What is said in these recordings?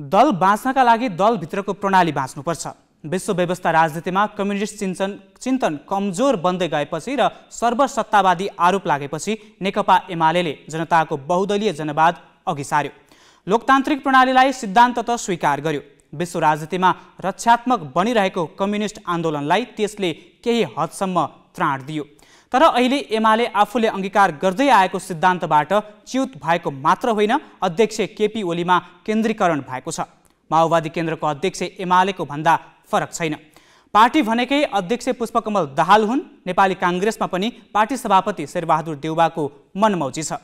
दल बाँच्नका लागि दलभित्रको प्रणाली बाँच्नुपर्छ विश्व व्यवस्था राजनीतिमा कम्युनिस्ट चिन्तन चिन्तन कमजोर बन्दै गएपछि र सर्वसत्तावादी आरोप लागेपछि नेकपा एमाले जनताको बहुदलीय जनवाद अघि सार्यो लोकतान्त्रिक प्रणालीलाई सिद्धान्त त स्वीकार गर्यो विश्व राजनीतिमा रक्षात्मक बनिरहेको कम्युनिस्ट आन्दोलनलाई त्यसले केही हदसम्म त्राण दियो तर अहिले एमाले आफूले अङ्गीकार गर्दै आएको सिद्धान्तबाट च्युत भएको मात्र होइन अध्यक्ष केपी ओलीमा केन्द्रीकरण भएको छ माओवादी केन्द्रको अध्यक्ष एमालेको भन्दा फरक छैन पार्टी भनेकै अध्यक्ष पुष्पकमल दाहाल हुन् नेपाली काङ्ग्रेसमा पनि पार्टी सभापति शेरबहादुर देउबाको मनमौजी छ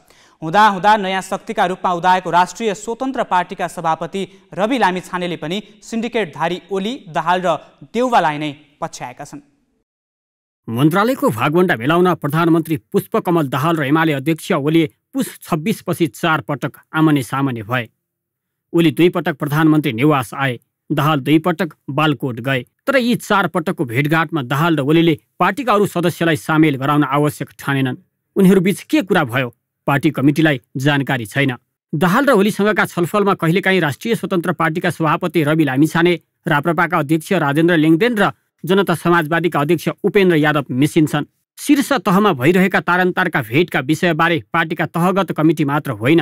हुँदा हुँदा नयाँ शक्तिका रूपमा उदाएको राष्ट्रिय स्वतन्त्र पार्टीका सभापति रवि लामिछानेले पनि सिन्डिकेटधारी ओली दाहाल र देउवालाई नै पछ्याएका छन् मन्त्रालयको भागवण्डा मिलाउन प्रधानमन्त्री पुष्पकमल दाहाल र हिमालय अध्यक्ष ओली पुष छब्बिसपछि चार पटक आमने सामने भए ओली दुई पटक प्रधानमन्त्री निवास आए दाहाल दुई पटक बालकोट गए तर यी चार पटकको भेटघाटमा दाहाल र ओलीले पार्टीका अरू सदस्यलाई सामेल गराउन आवश्यक ठानेनन् उनीहरूबीच के कुरा भयो पार्टी कमिटीलाई जानकारी छैन दाहाल र ओलीसँगका छलफलमा कहिलेकाहीँ राष्ट्रिय स्वतन्त्र पार्टीका सभापति रवि लामिछाने राप्रपाका अध्यक्ष राजेन्द्र लेङदेन र जनता समाजवादीका अध्यक्ष उपेन्द्र यादव मिसिन्छन् शीर्ष तहमा भइरहेका तारन्तारका भेटका विषयबारे पार्टीका तहगत कमिटी मात्र होइन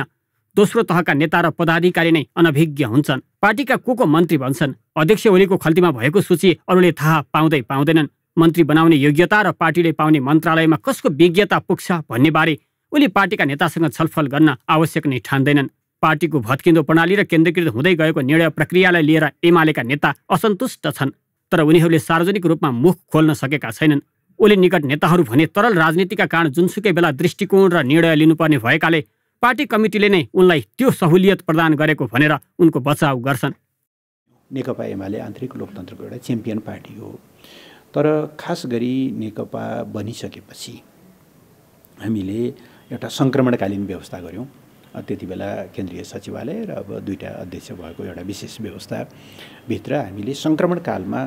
दोस्रो तहका नेता र पदाधिकारी नै अनभिज्ञ हुन्छन् पार्टीका को को मन्त्री भन्छन् अध्यक्ष ओलीको खल्तीमा भएको सूची अरूले थाहा पाउँदै पाउँदैनन् मन्त्री बनाउने योग्यता र पार्टीले पाउने मन्त्रालयमा कसको विज्ञता पुग्छ भन्नेबारे उनी पार्टीका नेतासँग छलफल गर्न आवश्यक नै ठान्दैनन् पार्टीको भत्किँदो प्रणाली र केन्द्रीकृत हुँदै गएको निर्णय प्रक्रियालाई लिएर एमालेका नेता असन्तुष्ट छन् तर उनीहरूले सार्वजनिक रूपमा मुख खोल्न सकेका छैनन् ओली निकट नेताहरू भने तरल राजनीतिका कारण जुनसुकै बेला दृष्टिकोण र निर्णय लिनुपर्ने भएकाले पार्टी कमिटीले नै उनलाई त्यो सहुलियत प्रदान गरेको भनेर उनको बचाउ गर्छन् नेकपा एमाले आन्तरिक लोकतन्त्रको एउटा च्याम्पियन पार्टी हो तर खास गरी नेकपा बनिसकेपछि हामीले एउटा सङ्क्रमणकालीन व्यवस्था गऱ्यौँ त्यति बेला केन्द्रीय सचिवालय र अब दुईवटा अध्यक्ष भएको एउटा विशेष व्यवस्थाभित्र हामीले सङ्क्रमणकालमा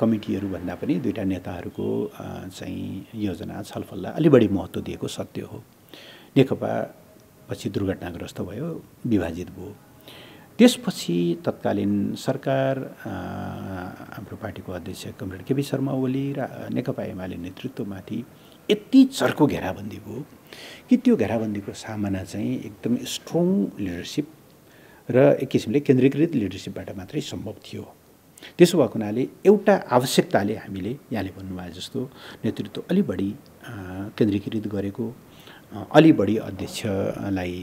कमिटीहरूभन्दा पनि दुईवटा नेताहरूको चाहिँ योजना छलफललाई अलि बढी महत्त्व दिएको सत्य हो नेकपा पछि दुर्घटनाग्रस्त भयो विभाजित भयो त्यसपछि तत्कालीन सरकार हाम्रो पार्टीको अध्यक्ष कमरेड केपी शर्मा ओली र नेकपा एमाले नेतृत्वमाथि यति चर्को घेराबन्दी भयो कि त्यो घेराबन्दीको सामना चाहिँ एकदम स्ट्रङ लिडरसिप र एक किसिमले केन्द्रीकृत लिडरसिपबाट मात्रै सम्भव थियो त्यसो भएको हुनाले एउटा आवश्यकताले हामीले यहाँले भन्नुभयो जस्तो नेतृत्व अलि बढी केन्द्रीकृत गरेको अलि बढी अध्यक्षलाई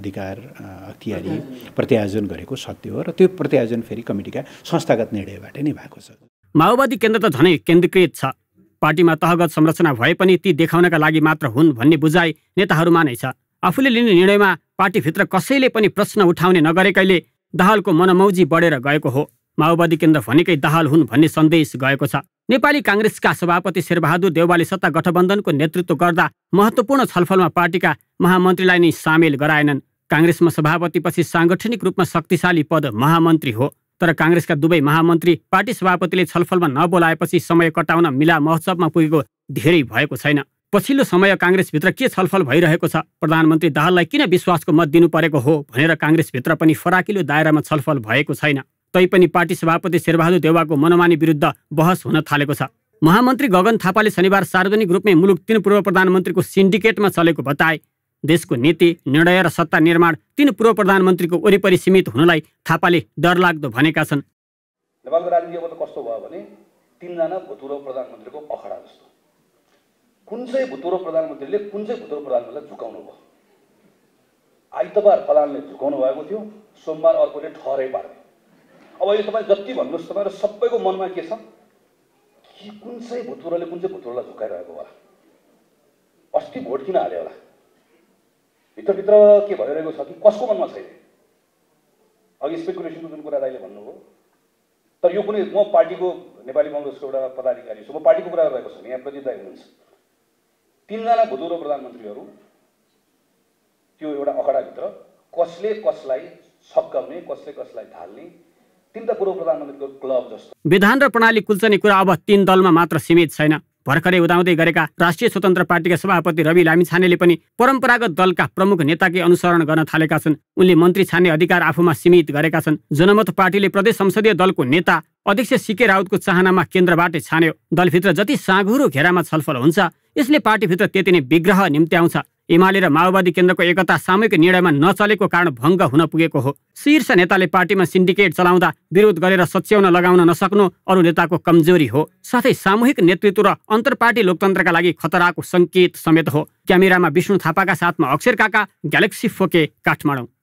अधिकार अख्तियारी प्रत्यायोजन गरेको सत्य हो र त्यो प्रत्यायोजन फेरि कमिटीका संस्थागत निर्णयबाट नै भएको छ माओवादी केन्द्र त झनै केन्द्रीकृत छ पार्टीमा तहगत संरचना भए पनि ती देखाउनका लागि मात्र हुन् भन्ने बुझाइ नेताहरूमा नै छ आफूले लिने निर्णयमा पार्टीभित्र कसैले पनि प्रश्न उठाउने नगरेकैले दाहालको मनमौजी बढेर गएको हो माओवादी केन्द्र भनेकै दाहाल हुन् भन्ने सन्देश गएको छ नेपाली काङ्ग्रेसका सभापति शेरबहादुर देउवाले सत्ता गठबन्धनको नेतृत्व गर्दा महत्त्वपूर्ण छलफलमा पार्टीका महामन्त्रीलाई नै सामेल गराएनन् काङ्ग्रेसमा सभापतिपछि साङ्गठनिक रूपमा शक्तिशाली पद महामन्त्री हो तर काङ्ग्रेसका दुवै महामन्त्री पार्टी सभापतिले छलफलमा नबोलाएपछि समय कटाउन मिला महोत्सवमा पुगेको धेरै भएको छैन पछिल्लो समय काङ्ग्रेसभित्र के छलफल भइरहेको छ प्रधानमन्त्री दाहाललाई किन विश्वासको मत दिनु परेको हो भनेर काङ्ग्रेसभित्र पनि फराकिलो दायरामा छलफल भएको छैन तैपनि पार्टी सभापति शेरबहादुर देवाको मनोमानी विरुद्ध बहस हुन थालेको छ महामन्त्री गगन थापाले शनिबार सार्वजनिक रूपमै मुलुक तीन पूर्व प्रधानमन्त्रीको सिन्डिकेटमा चलेको बताए देशको नीति निर्णय र सत्ता निर्माण तिन पूर्व प्रधानमन्त्रीको वरिपरि सीमित हुनलाई थापाले डरलाग्दो भनेका छन् नेपालको राजनीति अब त कस्तो भयो भने तिनजना भूतपूर्व प्रधानमन्त्रीको अखडा जस्तो कुन चाहिँ भूतपूर्व प्रधानमन्त्रीले कुन चाहिँ भूतपूर्व प्रधानमन्त्रीलाई झुकाउनु भयो आइतबार फलालले झुकाउनु भएको थियो सोमबार अर्कोले ठहरै पार्ने अब यो तपाईँ जति भन्नुहोस् तपाईँहरू सबैको मनमा के छ कि कुन चाहिँ भूतपूर्वले कुन चाहिँ भूतपूर्वलाई झुकाइरहेको होला अस्ति भोट किन हाल्यो होला भित्रभित्र के भइरहेको छ कि कसको मनमा छैन अघि स्पेकुलेसनको जुन कुरा राईले भन्नुभयो तर यो कुनै म पार्टीको नेपाली कङ्ग्रेसको एउटा पदाधिकारी छु म पार्टीको कुरा गरेको छु यहाँ प्रदीप दाई हुनुहुन्छ तिनजना भूतपूर्व प्रधानमन्त्रीहरू त्यो एउटा अखडाभित्र कसले कसलाई छक्काउने कसले कसलाई ढाल्ने तिनवटा पूर्व प्रधानमन्त्रीको क्लब जस्तो विधान र प्रणाली कुल्चने कुरा अब तिन दलमा मात्र सीमित छैन भर्खरै उदाउँदै गरेका राष्ट्रिय स्वतन्त्र पार्टीका सभापति रवि लामी छानेले पनि परम्परागत दलका प्रमुख नेताकै अनुसरण गर्न थालेका छन् उनले मन्त्री छान्ने अधिकार आफूमा सीमित गरेका छन् जनमत पार्टीले प्रदेश संसदीय दलको नेता अध्यक्ष सिके राउतको चाहनामा केन्द्रबाटै छान्यो दलभित्र जति साँघुरो घेरामा छलफल हुन्छ यसले पार्टीभित्र त्यति नै विग्रह निम्त्याउँछ एमाले र माओवादी केन्द्रको एकता सामूहिक निर्णयमा नचलेको कारण भङ्ग हुन पुगेको हो शीर्ष नेताले पार्टीमा सिन्डिकेट चलाउँदा विरोध गरेर सच्याउन लगाउन नसक्नु अरू नेताको कमजोरी हो साथै सामूहिक नेतृत्व र अन्तर्पार्टी लोकतन्त्रका लागि खतराको सङ्केत समेत हो क्यामेरामा विष्णु थापाका साथमा अक्षर काका ग्यालेक्सी फोके काठमाडौँ